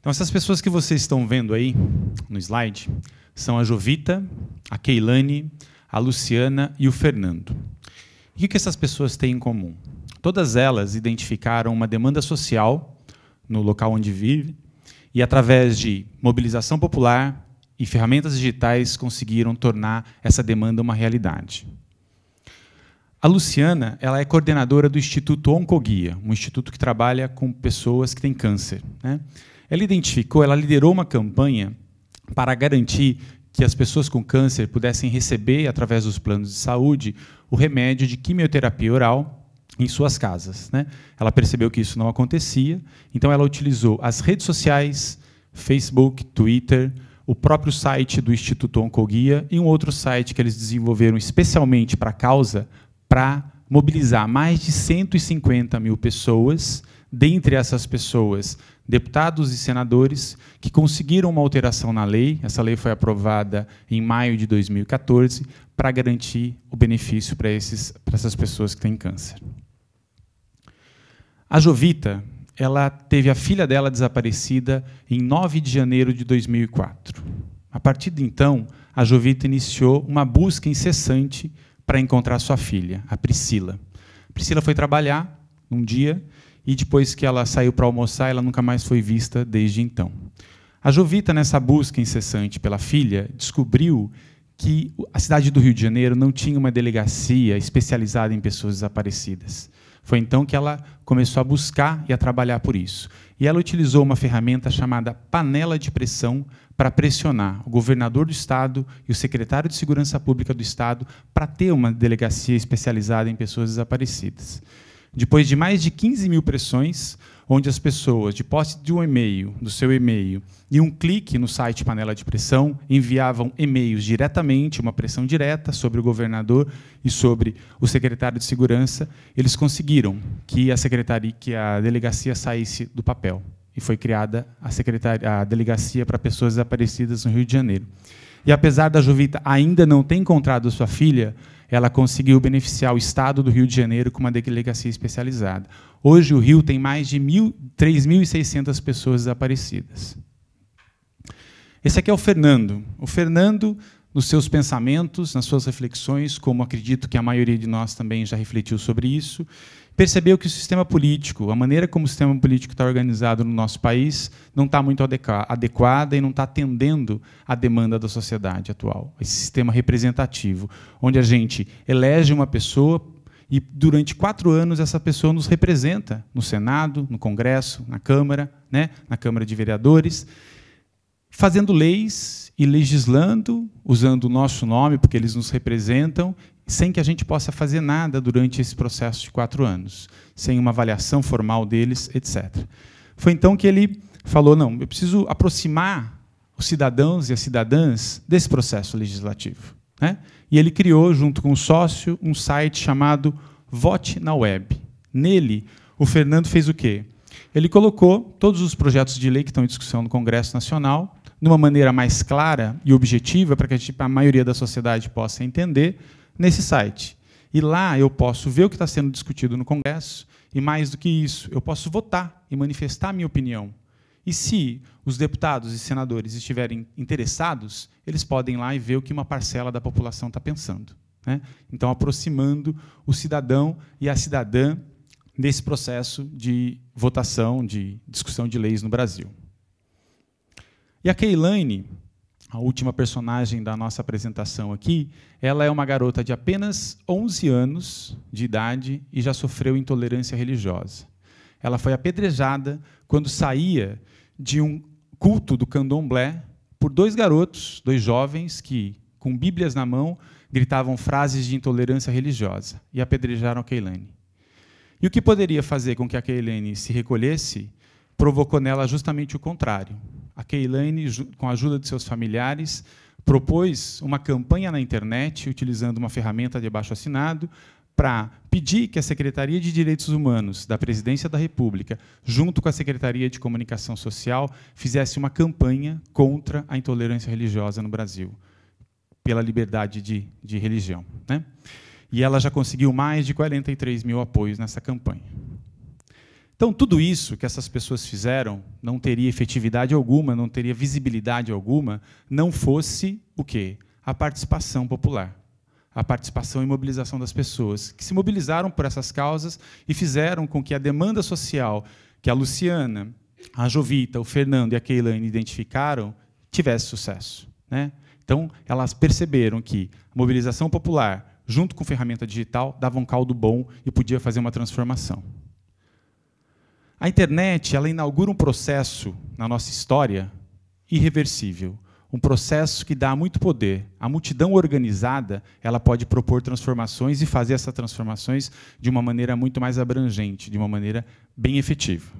Então, essas pessoas que vocês estão vendo aí no slide são a Jovita, a Keilane, a Luciana e o Fernando. E o que essas pessoas têm em comum? Todas elas identificaram uma demanda social no local onde vivem e, através de mobilização popular e ferramentas digitais, conseguiram tornar essa demanda uma realidade. A Luciana ela é coordenadora do Instituto Oncoguia, um instituto que trabalha com pessoas que têm câncer. Né? Ela identificou, ela liderou uma campanha para garantir que as pessoas com câncer pudessem receber, através dos planos de saúde, o remédio de quimioterapia oral em suas casas. Né? Ela percebeu que isso não acontecia, então ela utilizou as redes sociais, Facebook, Twitter, o próprio site do Instituto Oncoguia e um outro site que eles desenvolveram especialmente para a causa, para mobilizar mais de 150 mil pessoas dentre essas pessoas deputados e senadores que conseguiram uma alteração na lei. Essa lei foi aprovada em maio de 2014 para garantir o benefício para, esses, para essas pessoas que têm câncer. A Jovita ela teve a filha dela desaparecida em 9 de janeiro de 2004. A partir de então, a Jovita iniciou uma busca incessante para encontrar sua filha, a Priscila. A Priscila foi trabalhar um dia e depois que ela saiu para almoçar, ela nunca mais foi vista desde então. A Jovita, nessa busca incessante pela filha, descobriu que a cidade do Rio de Janeiro não tinha uma delegacia especializada em pessoas desaparecidas. Foi então que ela começou a buscar e a trabalhar por isso. E ela utilizou uma ferramenta chamada panela de pressão para pressionar o governador do estado e o secretário de Segurança Pública do estado para ter uma delegacia especializada em pessoas desaparecidas. Depois de mais de 15 mil pressões, onde as pessoas, de posse de um e-mail, do seu e-mail, e um clique no site Panela de Pressão, enviavam e-mails diretamente, uma pressão direta sobre o governador e sobre o secretário de Segurança, eles conseguiram que a secretaria, que a delegacia saísse do papel. E foi criada a, secretaria, a delegacia para pessoas desaparecidas no Rio de Janeiro. E apesar da Jovita ainda não ter encontrado sua filha, ela conseguiu beneficiar o Estado do Rio de Janeiro com uma delegacia especializada. Hoje, o Rio tem mais de 3.600 pessoas desaparecidas. Esse aqui é o Fernando. O Fernando nos seus pensamentos, nas suas reflexões, como acredito que a maioria de nós também já refletiu sobre isso, percebeu que o sistema político, a maneira como o sistema político está organizado no nosso país, não está muito adequada e não está atendendo à demanda da sociedade atual. Esse sistema representativo, onde a gente elege uma pessoa e, durante quatro anos, essa pessoa nos representa no Senado, no Congresso, na Câmara, né? na Câmara de Vereadores, fazendo leis e legislando, usando o nosso nome, porque eles nos representam, sem que a gente possa fazer nada durante esse processo de quatro anos, sem uma avaliação formal deles, etc. Foi então que ele falou: não, eu preciso aproximar os cidadãos e as cidadãs desse processo legislativo. Né? E ele criou, junto com um sócio, um site chamado Vote na Web. Nele, o Fernando fez o quê? Ele colocou todos os projetos de lei que estão em discussão no Congresso Nacional de uma maneira mais clara e objetiva, para que a, gente, a maioria da sociedade possa entender, nesse site. E lá eu posso ver o que está sendo discutido no Congresso, e mais do que isso, eu posso votar e manifestar a minha opinião. E se os deputados e senadores estiverem interessados, eles podem ir lá e ver o que uma parcela da população está pensando. Né? Então, aproximando o cidadão e a cidadã desse processo de votação, de discussão de leis no Brasil. E a Keilane, a última personagem da nossa apresentação aqui, ela é uma garota de apenas 11 anos de idade e já sofreu intolerância religiosa. Ela foi apedrejada quando saía de um culto do candomblé por dois garotos, dois jovens que, com bíblias na mão, gritavam frases de intolerância religiosa e apedrejaram a Keilane. E o que poderia fazer com que a Keilane se recolhesse provocou nela justamente o contrário a Keilane, com a ajuda de seus familiares, propôs uma campanha na internet, utilizando uma ferramenta de abaixo assinado, para pedir que a Secretaria de Direitos Humanos da Presidência da República, junto com a Secretaria de Comunicação Social, fizesse uma campanha contra a intolerância religiosa no Brasil, pela liberdade de, de religião. Né? E ela já conseguiu mais de 43 mil apoios nessa campanha. Então, tudo isso que essas pessoas fizeram não teria efetividade alguma, não teria visibilidade alguma, não fosse o quê? A participação popular, a participação e mobilização das pessoas que se mobilizaram por essas causas e fizeram com que a demanda social que a Luciana, a Jovita, o Fernando e a Keilane identificaram tivesse sucesso. Né? Então, elas perceberam que a mobilização popular, junto com ferramenta digital, dava um caldo bom e podia fazer uma transformação. A internet ela inaugura um processo na nossa história irreversível, um processo que dá muito poder. A multidão organizada ela pode propor transformações e fazer essas transformações de uma maneira muito mais abrangente, de uma maneira bem efetiva.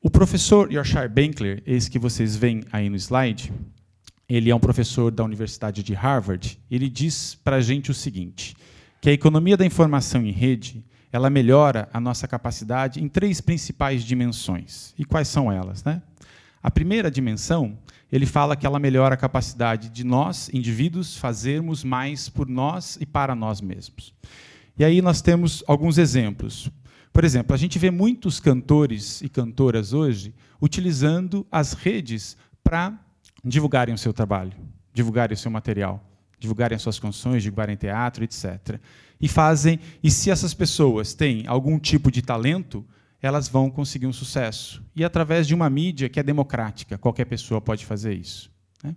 O professor Yorkshire Benkler, esse que vocês veem aí no slide, ele é um professor da Universidade de Harvard. Ele diz para a gente o seguinte: que a economia da informação em rede ela melhora a nossa capacidade em três principais dimensões. E quais são elas? Né? A primeira dimensão, ele fala que ela melhora a capacidade de nós, indivíduos, fazermos mais por nós e para nós mesmos. E aí nós temos alguns exemplos. Por exemplo, a gente vê muitos cantores e cantoras hoje utilizando as redes para divulgarem o seu trabalho, divulgarem o seu material divulgarem suas canções, divulgarem teatro, etc. E fazem, e se essas pessoas têm algum tipo de talento, elas vão conseguir um sucesso. E através de uma mídia que é democrática, qualquer pessoa pode fazer isso. Né?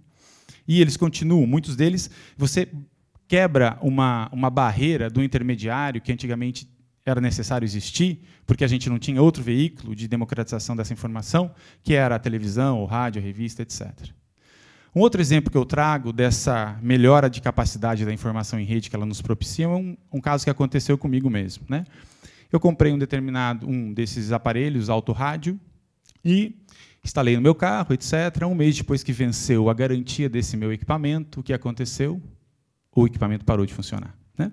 E eles continuam, muitos deles, você quebra uma, uma barreira do intermediário que antigamente era necessário existir, porque a gente não tinha outro veículo de democratização dessa informação, que era a televisão, o rádio, a revista, etc. Um outro exemplo que eu trago dessa melhora de capacidade da informação em rede que ela nos propicia é um, um caso que aconteceu comigo mesmo. Né? Eu comprei um determinado um desses aparelhos rádio, e instalei no meu carro, etc. Um mês depois que venceu a garantia desse meu equipamento, o que aconteceu? O equipamento parou de funcionar. Né?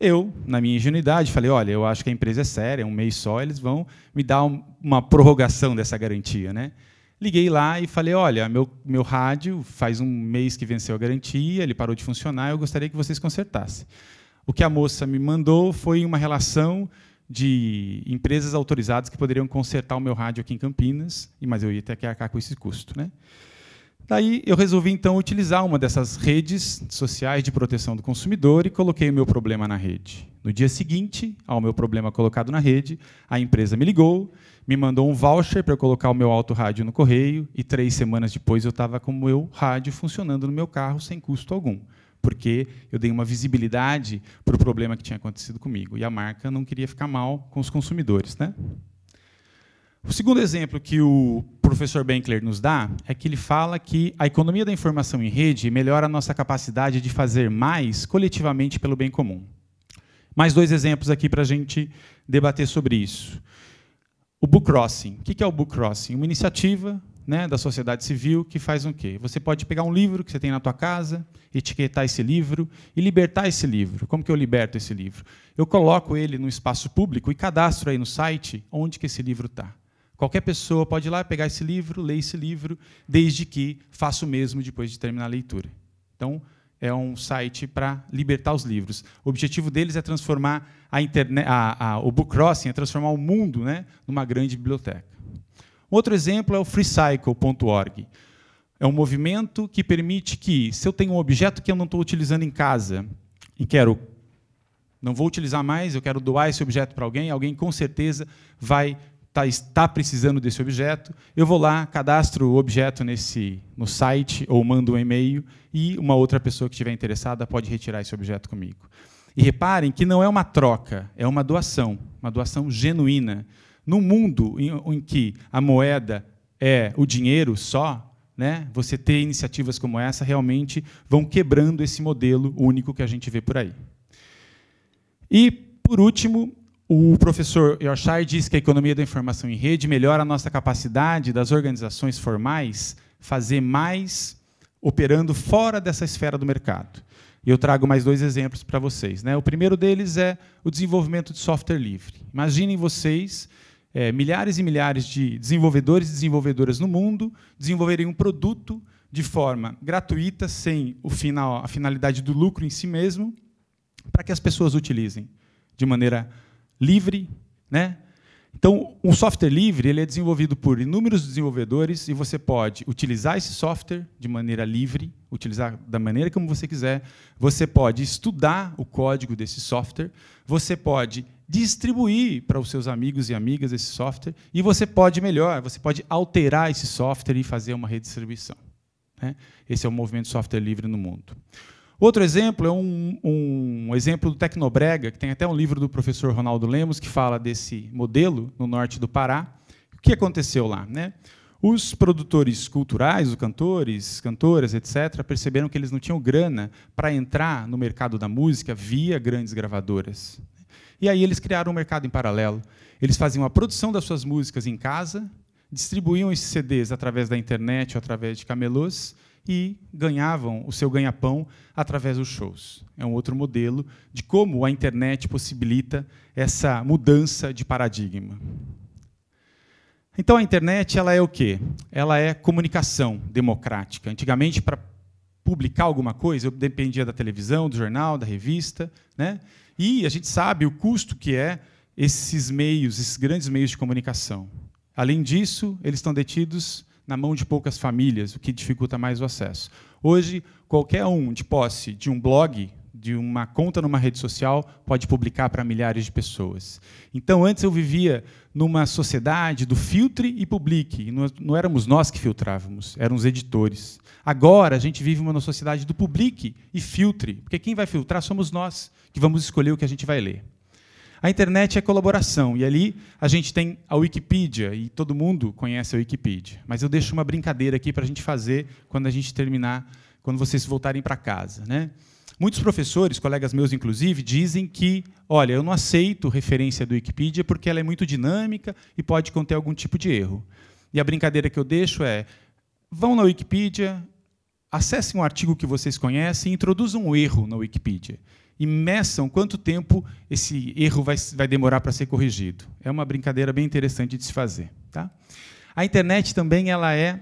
Eu, na minha ingenuidade, falei: olha, eu acho que a empresa é séria, um mês só, eles vão me dar um, uma prorrogação dessa garantia. Né? Liguei lá e falei: olha, meu, meu rádio faz um mês que venceu a garantia, ele parou de funcionar, eu gostaria que vocês consertassem. O que a moça me mandou foi uma relação de empresas autorizadas que poderiam consertar o meu rádio aqui em Campinas, mas eu ia ter que arcar com esse custo. Né? Daí eu resolvi então utilizar uma dessas redes sociais de proteção do consumidor e coloquei o meu problema na rede. No dia seguinte ao meu problema colocado na rede, a empresa me ligou me mandou um voucher para colocar o meu alto rádio no correio e três semanas depois eu estava com o meu rádio funcionando no meu carro sem custo algum, porque eu dei uma visibilidade para o problema que tinha acontecido comigo e a marca não queria ficar mal com os consumidores, né? O segundo exemplo que o professor Benkler nos dá é que ele fala que a economia da informação em rede melhora a nossa capacidade de fazer mais coletivamente pelo bem comum. Mais dois exemplos aqui para a gente debater sobre isso. O Book Crossing. O que é o Book Crossing? Uma iniciativa né, da sociedade civil que faz o um quê? Você pode pegar um livro que você tem na tua casa, etiquetar esse livro e libertar esse livro. Como que eu liberto esse livro? Eu coloco ele no espaço público e cadastro aí no site onde que esse livro está. Qualquer pessoa pode ir lá pegar esse livro, ler esse livro, desde que faça o mesmo depois de terminar a leitura. Então, é um site para libertar os livros. O objetivo deles é transformar a internet, a, a, o Book Crossing, é transformar o mundo né, numa grande biblioteca. Outro exemplo é o freecycle.org. É um movimento que permite que, se eu tenho um objeto que eu não estou utilizando em casa e quero, não vou utilizar mais, eu quero doar esse objeto para alguém, alguém com certeza vai tá, está precisando desse objeto, eu vou lá, cadastro o objeto nesse, no site ou mando um e-mail e uma outra pessoa que estiver interessada pode retirar esse objeto comigo. E reparem que não é uma troca, é uma doação, uma doação genuína. No mundo em, em que a moeda é o dinheiro só, né, você ter iniciativas como essa realmente vão quebrando esse modelo único que a gente vê por aí. E, por último, o professor Yorshai diz que a economia da informação em rede melhora a nossa capacidade das organizações formais fazer mais operando fora dessa esfera do mercado. E eu trago mais dois exemplos para vocês. Né? O primeiro deles é o desenvolvimento de software livre. Imaginem vocês é, milhares e milhares de desenvolvedores e desenvolvedoras no mundo desenvolverem um produto de forma gratuita, sem o final, a finalidade do lucro em si mesmo, para que as pessoas utilizem de maneira livre, né? Então, um software livre ele é desenvolvido por inúmeros desenvolvedores e você pode utilizar esse software de maneira livre, utilizar da maneira como você quiser. Você pode estudar o código desse software, você pode distribuir para os seus amigos e amigas esse software e você pode melhor, você pode alterar esse software e fazer uma redistribuição. Né? Esse é o movimento software livre no mundo. Outro exemplo é um, um, exemplo do Tecnobrega, que tem até um livro do professor Ronaldo Lemos que fala desse modelo no norte do Pará. O que aconteceu lá? Né? Os produtores culturais, os cantores, cantoras, etc., perceberam que eles não tinham grana para entrar no mercado da música via grandes gravadoras. E aí eles criaram um mercado em paralelo. Eles faziam a produção das suas músicas em casa, distribuíam esses CDs através da internet ou através de camelôs e ganhavam o seu ganha-pão através dos shows. É um outro modelo de como a internet possibilita essa mudança de paradigma. Então a internet ela é o quê? Ela é comunicação democrática. Antigamente para publicar alguma coisa eu dependia da televisão, do jornal, da revista, né? E a gente sabe o custo que é esses meios, esses grandes meios de comunicação. Além disso, eles estão detidos na mão de poucas famílias, o que dificulta mais o acesso. Hoje, qualquer um de posse de um blog, de uma conta numa rede social, pode publicar para milhares de pessoas. Então, antes eu vivia numa sociedade do filtre e publique. Não, não éramos nós que filtrávamos, eram os editores. Agora, a gente vive numa sociedade do publique e filtre, porque quem vai filtrar somos nós, que vamos escolher o que a gente vai ler. A internet é colaboração, e ali a gente tem a Wikipedia, e todo mundo conhece a Wikipedia. Mas eu deixo uma brincadeira aqui para a gente fazer quando a gente terminar, quando vocês voltarem para casa. Né? Muitos professores, colegas meus inclusive, dizem que, olha, eu não aceito referência do Wikipedia porque ela é muito dinâmica e pode conter algum tipo de erro. E a brincadeira que eu deixo é: vão na Wikipedia, Acessem um artigo que vocês conhecem e introduzam um erro na Wikipedia. E meçam quanto tempo esse erro vai, vai demorar para ser corrigido. É uma brincadeira bem interessante de se fazer. Tá? A internet também ela é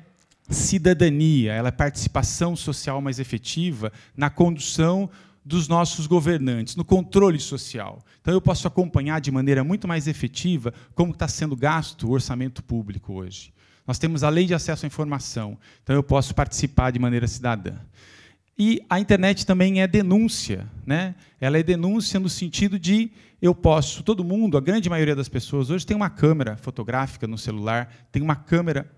cidadania, ela é participação social mais efetiva na condução dos nossos governantes, no controle social. Então, eu posso acompanhar de maneira muito mais efetiva como está sendo gasto o orçamento público hoje. Nós temos a lei de acesso à informação, então eu posso participar de maneira cidadã. E a internet também é denúncia, né? Ela é denúncia no sentido de eu posso, todo mundo, a grande maioria das pessoas hoje tem uma câmera fotográfica no celular, tem uma câmera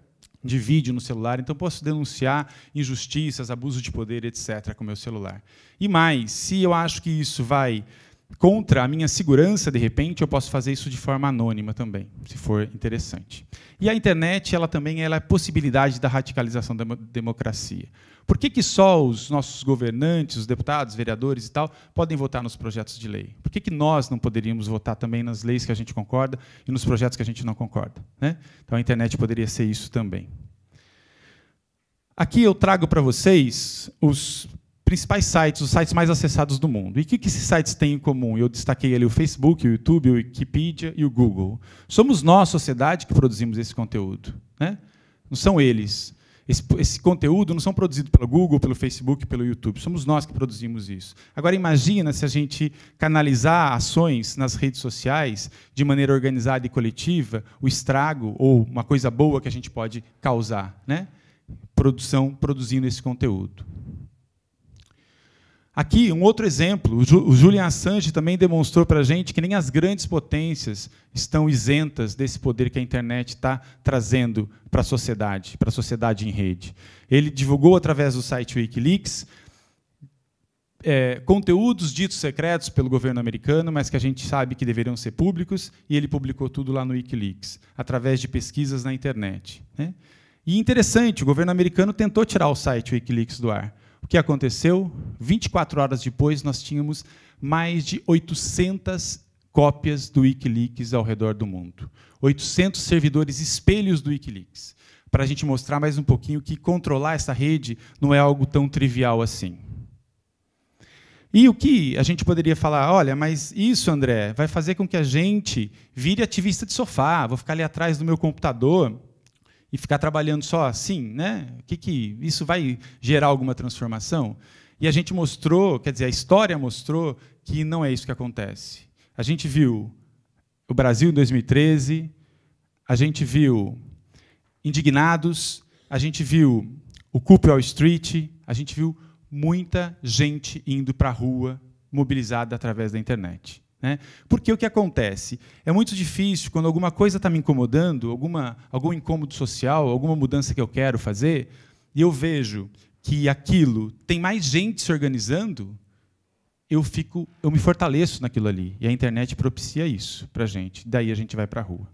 de vídeo no celular, então posso denunciar injustiças, abuso de poder, etc, com meu celular. E mais, se eu acho que isso vai contra a minha segurança, de repente, eu posso fazer isso de forma anônima também, se for interessante. E a internet, ela também ela é possibilidade da radicalização da democracia. Por que, que só os nossos governantes, os deputados, vereadores e tal, podem votar nos projetos de lei? Por que, que nós não poderíamos votar também nas leis que a gente concorda e nos projetos que a gente não concorda? Né? Então a internet poderia ser isso também. Aqui eu trago para vocês os principais sites, os sites mais acessados do mundo. E o que, que esses sites têm em comum? Eu destaquei ali o Facebook, o YouTube, o Wikipedia e o Google. Somos nós, sociedade, que produzimos esse conteúdo. Né? Não são eles. Esse, esse, conteúdo não são produzidos pelo Google, pelo Facebook, pelo YouTube. Somos nós que produzimos isso. Agora imagina se a gente canalizar ações nas redes sociais de maneira organizada e coletiva, o estrago ou uma coisa boa que a gente pode causar, né? Produção produzindo esse conteúdo. Aqui, um outro exemplo: o Julian Assange também demonstrou para a gente que nem as grandes potências estão isentas desse poder que a internet está trazendo para a sociedade, para a sociedade em rede. Ele divulgou através do site Wikileaks é, conteúdos ditos secretos pelo governo americano, mas que a gente sabe que deveriam ser públicos, e ele publicou tudo lá no Wikileaks, através de pesquisas na internet. Né? E interessante, o governo americano tentou tirar o site Wikileaks do ar, que aconteceu? 24 horas depois, nós tínhamos mais de 800 cópias do Wikileaks ao redor do mundo. 800 servidores espelhos do Wikileaks. Para a gente mostrar mais um pouquinho que controlar essa rede não é algo tão trivial assim. E o que a gente poderia falar? Olha, mas isso, André, vai fazer com que a gente vire ativista de sofá, vou ficar ali atrás do meu computador e ficar trabalhando só assim, né? O que, que isso vai gerar alguma transformação? E a gente mostrou, quer dizer, a história mostrou que não é isso que acontece. A gente viu o Brasil em 2013, a gente viu indignados, a gente viu o Cup Wall Street, a gente viu muita gente indo para a rua mobilizada através da internet. Né? Porque o que acontece? É muito difícil, quando alguma coisa está me incomodando, alguma, algum incômodo social, alguma mudança que eu quero fazer, e eu vejo que aquilo tem mais gente se organizando, eu fico, eu me fortaleço naquilo ali. E a internet propicia isso para a gente. Daí a gente vai para a rua.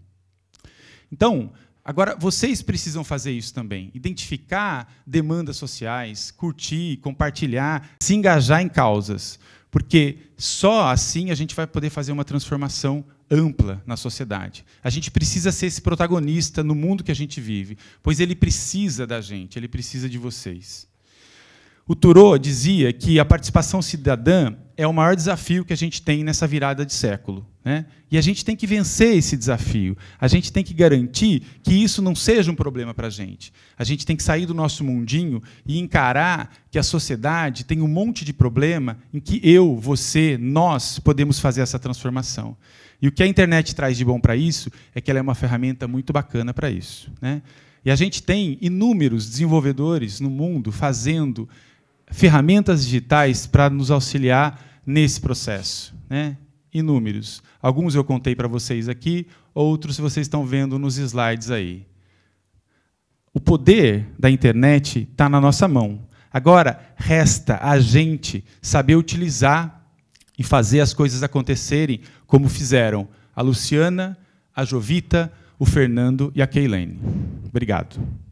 Então, Agora, vocês precisam fazer isso também. Identificar demandas sociais, curtir, compartilhar, se engajar em causas. Porque só assim a gente vai poder fazer uma transformação ampla na sociedade. A gente precisa ser esse protagonista no mundo que a gente vive, pois ele precisa da gente, ele precisa de vocês. O Thoreau dizia que a participação cidadã é o maior desafio que a gente tem nessa virada de século. Né? E a gente tem que vencer esse desafio. A gente tem que garantir que isso não seja um problema para a gente. A gente tem que sair do nosso mundinho e encarar que a sociedade tem um monte de problema em que eu, você, nós podemos fazer essa transformação. E o que a internet traz de bom para isso é que ela é uma ferramenta muito bacana para isso. Né? E a gente tem inúmeros desenvolvedores no mundo fazendo ferramentas digitais para nos auxiliar nesse processo, né? Inúmeros. Alguns eu contei para vocês aqui, outros vocês estão vendo nos slides aí. O poder da internet está na nossa mão. Agora, resta a gente saber utilizar e fazer as coisas acontecerem como fizeram a Luciana, a Jovita, o Fernando e a Keilene. Obrigado.